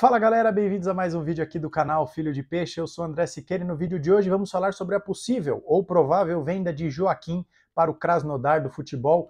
Fala galera, bem-vindos a mais um vídeo aqui do canal Filho de Peixe. Eu sou André Siqueira e no vídeo de hoje vamos falar sobre a possível ou provável venda de Joaquim para o Krasnodar do futebol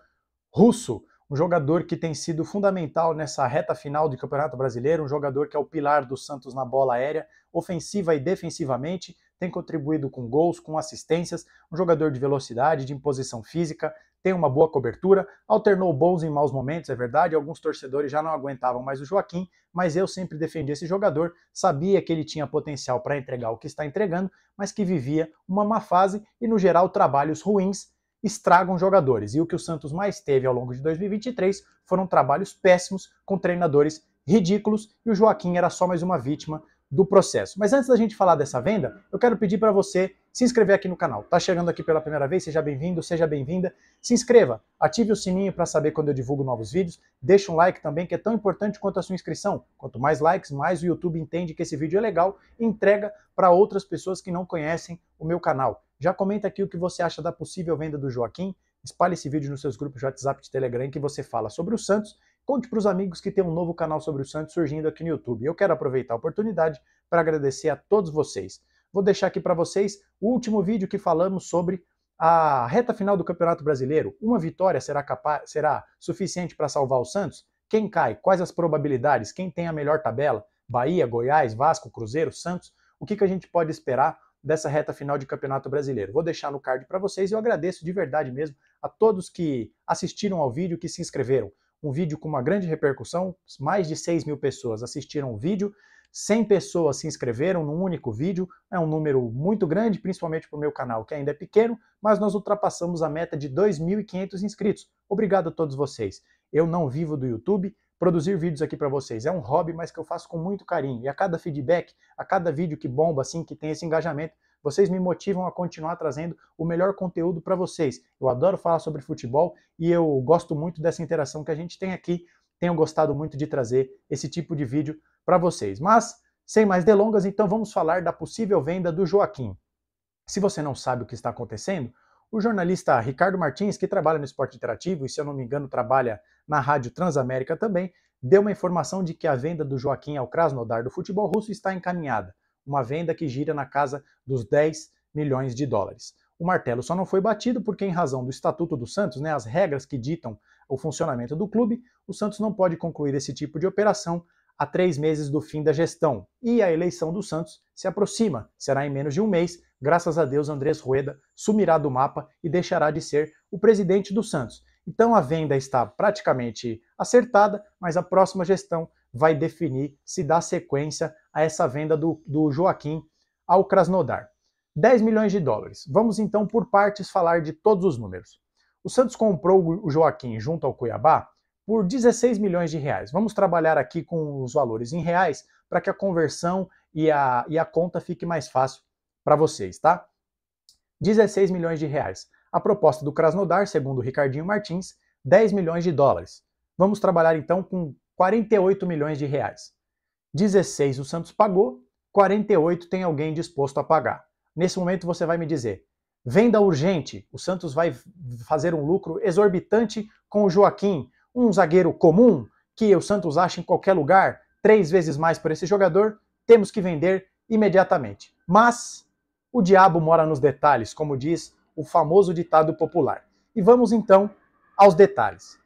russo. Um jogador que tem sido fundamental nessa reta final do Campeonato Brasileiro, um jogador que é o pilar do Santos na bola aérea, ofensiva e defensivamente, tem contribuído com gols, com assistências, um jogador de velocidade, de imposição física, tem uma boa cobertura, alternou bons e maus momentos, é verdade, alguns torcedores já não aguentavam mais o Joaquim, mas eu sempre defendi esse jogador, sabia que ele tinha potencial para entregar o que está entregando, mas que vivia uma má fase e no geral trabalhos ruins estragam jogadores. E o que o Santos mais teve ao longo de 2023 foram trabalhos péssimos com treinadores ridículos e o Joaquim era só mais uma vítima do processo. Mas antes da gente falar dessa venda, eu quero pedir para você se inscrever aqui no canal. Tá chegando aqui pela primeira vez, seja bem-vindo, seja bem-vinda. Se inscreva, ative o sininho para saber quando eu divulgo novos vídeos. Deixa um like também, que é tão importante quanto a sua inscrição. Quanto mais likes, mais o YouTube entende que esse vídeo é legal e entrega para outras pessoas que não conhecem o meu canal. Já comenta aqui o que você acha da possível venda do Joaquim. Espalhe esse vídeo nos seus grupos de WhatsApp e Telegram em que você fala sobre o Santos. Conte para os amigos que tem um novo canal sobre o Santos surgindo aqui no YouTube. Eu quero aproveitar a oportunidade para agradecer a todos vocês. Vou deixar aqui para vocês o último vídeo que falamos sobre a reta final do Campeonato Brasileiro. Uma vitória será, capaz, será suficiente para salvar o Santos? Quem cai? Quais as probabilidades? Quem tem a melhor tabela? Bahia, Goiás, Vasco, Cruzeiro, Santos? O que, que a gente pode esperar dessa reta final de Campeonato Brasileiro. Vou deixar no card para vocês e eu agradeço de verdade mesmo a todos que assistiram ao vídeo, que se inscreveram. Um vídeo com uma grande repercussão, mais de 6 mil pessoas assistiram o vídeo. 100 pessoas se inscreveram num único vídeo, é um número muito grande, principalmente para o meu canal que ainda é pequeno, mas nós ultrapassamos a meta de 2.500 inscritos. Obrigado a todos vocês. Eu não vivo do YouTube, produzir vídeos aqui para vocês é um hobby, mas que eu faço com muito carinho. E a cada feedback, a cada vídeo que bomba, assim, que tem esse engajamento, vocês me motivam a continuar trazendo o melhor conteúdo para vocês. Eu adoro falar sobre futebol e eu gosto muito dessa interação que a gente tem aqui. Tenho gostado muito de trazer esse tipo de vídeo para vocês. Mas, sem mais delongas, então vamos falar da possível venda do Joaquim. Se você não sabe o que está acontecendo, o jornalista Ricardo Martins, que trabalha no esporte interativo e, se eu não me engano, trabalha na Rádio Transamérica também, deu uma informação de que a venda do Joaquim ao Krasnodar do futebol russo está encaminhada. Uma venda que gira na casa dos 10 milhões de dólares. O martelo só não foi batido porque, em razão do Estatuto do Santos, né, as regras que ditam o funcionamento do clube, o Santos não pode concluir esse tipo de operação a três meses do fim da gestão. E a eleição do Santos se aproxima. Será em menos de um mês. Graças a Deus, Andrés Rueda sumirá do mapa e deixará de ser o presidente do Santos. Então a venda está praticamente acertada, mas a próxima gestão vai definir se dá sequência a essa venda do, do Joaquim ao Krasnodar. 10 milhões de dólares. Vamos então por partes falar de todos os números. O Santos comprou o Joaquim junto ao Cuiabá por 16 milhões de reais. Vamos trabalhar aqui com os valores em reais para que a conversão e a, e a conta fique mais fácil para vocês, tá? 16 milhões de reais. A proposta do Krasnodar, segundo o Ricardinho Martins, 10 milhões de dólares. Vamos trabalhar então com 48 milhões de reais. 16 o Santos pagou, 48 tem alguém disposto a pagar. Nesse momento você vai me dizer: venda urgente, o Santos vai fazer um lucro exorbitante com o Joaquim, um zagueiro comum que o Santos acha em qualquer lugar, três vezes mais por esse jogador, temos que vender imediatamente. Mas o diabo mora nos detalhes, como diz o famoso ditado popular. E vamos então aos detalhes.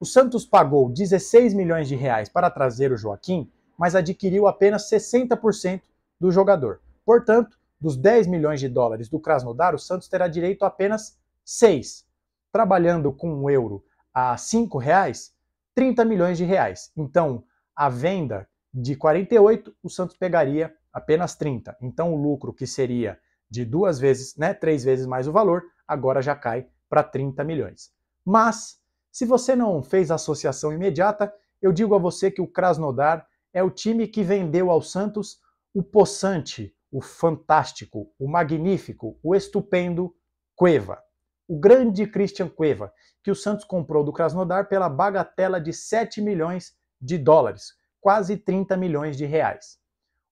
O Santos pagou 16 milhões de reais para trazer o Joaquim, mas adquiriu apenas 60% do jogador. Portanto, dos 10 milhões de dólares do Krasnodar, o Santos terá direito a apenas 6. Trabalhando com o euro a cinco reais, 30 milhões de reais. Então, a venda de 48, o Santos pegaria apenas 30. Então, o lucro que seria de duas vezes, né, três vezes mais o valor, agora já cai para 30 milhões. Mas, se você não fez a associação imediata, eu digo a você que o Krasnodar é o time que vendeu ao Santos o possante, o fantástico, o magnífico, o estupendo Cueva o grande Christian Cueva, que o Santos comprou do Krasnodar pela bagatela de 7 milhões de dólares, quase 30 milhões de reais.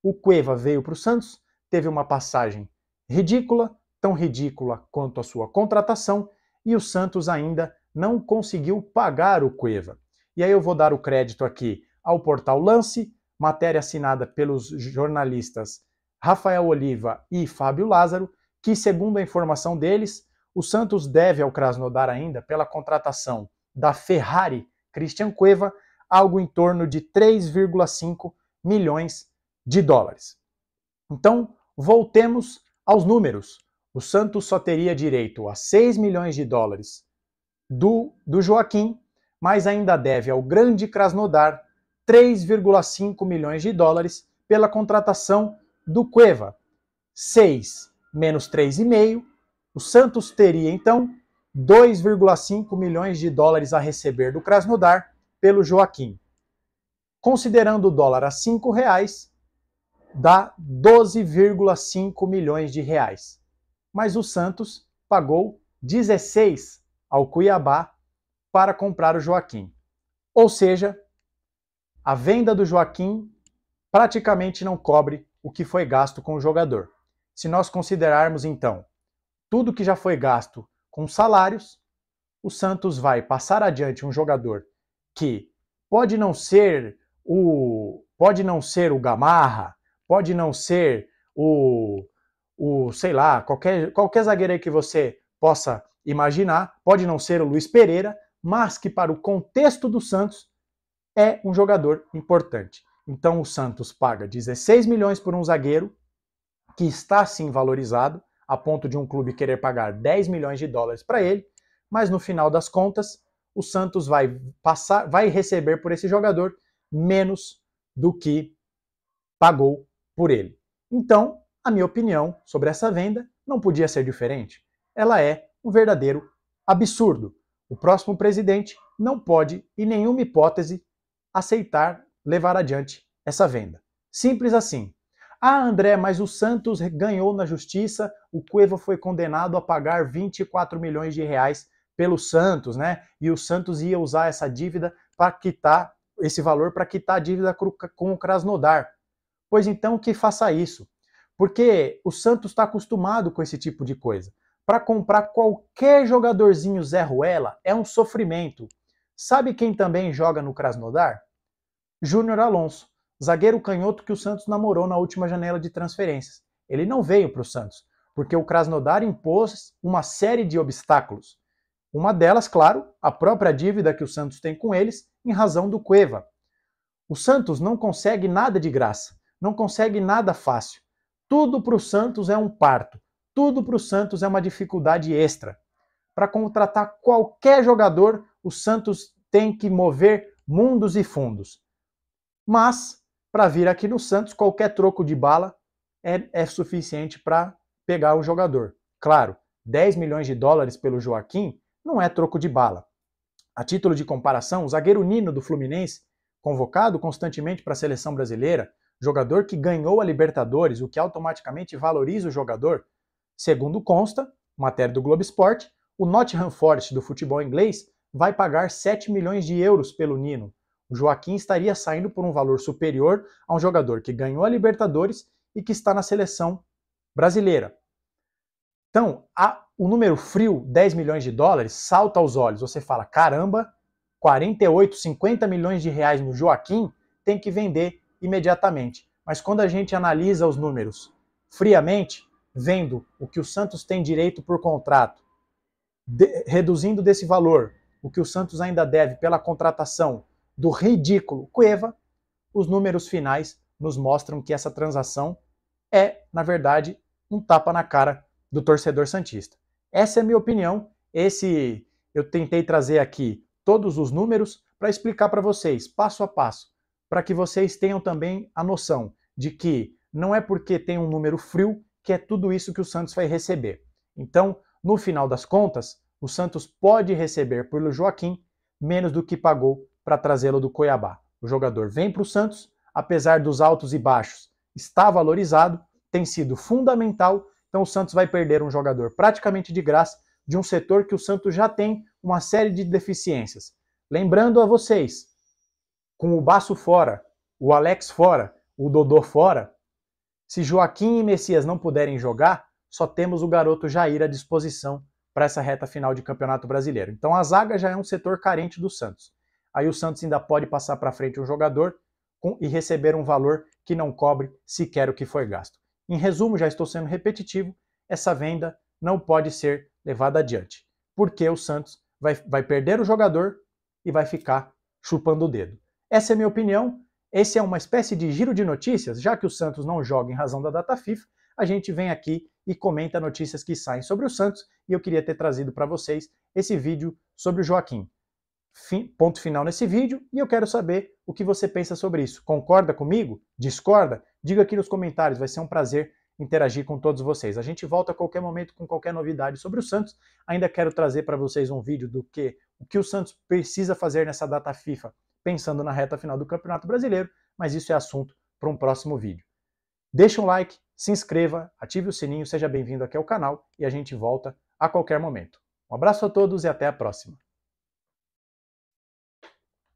O Cueva veio para o Santos, teve uma passagem ridícula, tão ridícula quanto a sua contratação, e o Santos ainda não conseguiu pagar o Cueva. E aí eu vou dar o crédito aqui ao portal Lance, matéria assinada pelos jornalistas Rafael Oliva e Fábio Lázaro, que, segundo a informação deles, o Santos deve ao Krasnodar ainda, pela contratação da Ferrari Christian Cueva, algo em torno de 3,5 milhões de dólares. Então, voltemos aos números. O Santos só teria direito a 6 milhões de dólares do, do Joaquim, mas ainda deve ao grande Krasnodar 3,5 milhões de dólares pela contratação do Cueva. 6 menos 3,5 o Santos teria, então, 2,5 milhões de dólares a receber do Krasnodar pelo Joaquim. Considerando o dólar a R$ reais, dá 12,5 milhões de reais. Mas o Santos pagou 16 ao Cuiabá para comprar o Joaquim. Ou seja, a venda do Joaquim praticamente não cobre o que foi gasto com o jogador. Se nós considerarmos então tudo que já foi gasto com salários, o Santos vai passar adiante um jogador que pode não ser o pode não ser o Gamarra, pode não ser o o sei lá, qualquer qualquer zagueiro que você possa imaginar, pode não ser o Luiz Pereira, mas que para o contexto do Santos é um jogador importante. Então o Santos paga 16 milhões por um zagueiro que está sim valorizado, a ponto de um clube querer pagar 10 milhões de dólares para ele, mas no final das contas, o Santos vai passar, vai receber por esse jogador menos do que pagou por ele. Então, a minha opinião sobre essa venda não podia ser diferente. Ela é um verdadeiro absurdo. O próximo presidente não pode, em nenhuma hipótese, aceitar levar adiante essa venda. Simples assim. Ah, André, mas o Santos ganhou na justiça, o Cueva foi condenado a pagar 24 milhões de reais pelo Santos, né? E o Santos ia usar essa dívida para quitar esse valor para quitar a dívida com o Krasnodar. Pois então que faça isso. Porque o Santos está acostumado com esse tipo de coisa. Para comprar qualquer jogadorzinho Zé Ruela é um sofrimento. Sabe quem também joga no Krasnodar? Júnior Alonso zagueiro canhoto que o Santos namorou na última janela de transferências. Ele não veio para o Santos, porque o Krasnodar impôs uma série de obstáculos. Uma delas, claro, a própria dívida que o Santos tem com eles em razão do Cueva. O Santos não consegue nada de graça, não consegue nada fácil. Tudo para o Santos é um parto, tudo para o Santos é uma dificuldade extra. Para contratar qualquer jogador, o Santos tem que mover mundos e fundos. Mas para vir aqui no Santos, qualquer troco de bala é, é suficiente para pegar o jogador. Claro, 10 milhões de dólares pelo Joaquim não é troco de bala. A título de comparação, o zagueiro Nino do Fluminense, convocado constantemente para a seleção brasileira, jogador que ganhou a Libertadores, o que automaticamente valoriza o jogador, segundo consta, matéria do Globo Esporte, o Nottingham Forest do futebol inglês vai pagar 7 milhões de euros pelo Nino, o Joaquim estaria saindo por um valor superior a um jogador que ganhou a Libertadores e que está na seleção brasileira. Então, a, o número frio, 10 milhões de dólares, salta aos olhos. Você fala, caramba, 48, 50 milhões de reais no Joaquim, tem que vender imediatamente. Mas quando a gente analisa os números friamente, vendo o que o Santos tem direito por contrato, de, reduzindo desse valor o que o Santos ainda deve pela contratação do ridículo Cueva, os números finais nos mostram que essa transação é, na verdade, um tapa na cara do torcedor santista. Essa é a minha opinião. Esse eu tentei trazer aqui todos os números para explicar para vocês passo a passo, para que vocês tenham também a noção de que não é porque tem um número frio que é tudo isso que o Santos vai receber. Então, no final das contas, o Santos pode receber por Joaquim menos do que pagou para trazê-lo do Cuiabá. O jogador vem para o Santos, apesar dos altos e baixos, está valorizado, tem sido fundamental. Então o Santos vai perder um jogador praticamente de graça de um setor que o Santos já tem uma série de deficiências. Lembrando a vocês, com o Baço fora, o Alex fora, o Dodô fora, se Joaquim e Messias não puderem jogar, só temos o garoto Jair à disposição para essa reta final de Campeonato Brasileiro. Então a zaga já é um setor carente do Santos. Aí o Santos ainda pode passar para frente um jogador com, e receber um valor que não cobre sequer o que foi gasto. Em resumo, já estou sendo repetitivo, essa venda não pode ser levada adiante, porque o Santos vai, vai perder o jogador e vai ficar chupando o dedo. Essa é a minha opinião. Esse é uma espécie de giro de notícias, já que o Santos não joga em razão da data FIFA, a gente vem aqui e comenta notícias que saem sobre o Santos e eu queria ter trazido para vocês esse vídeo sobre o Joaquim ponto final nesse vídeo e eu quero saber o que você pensa sobre isso. Concorda comigo? Discorda? Diga aqui nos comentários, vai ser um prazer interagir com todos vocês. A gente volta a qualquer momento com qualquer novidade sobre o Santos. Ainda quero trazer para vocês um vídeo do que o que o Santos precisa fazer nessa data FIFA, pensando na reta final do Campeonato Brasileiro, mas isso é assunto para um próximo vídeo. Deixa um like, se inscreva, ative o sininho, seja bem-vindo aqui ao canal e a gente volta a qualquer momento. Um abraço a todos e até a próxima.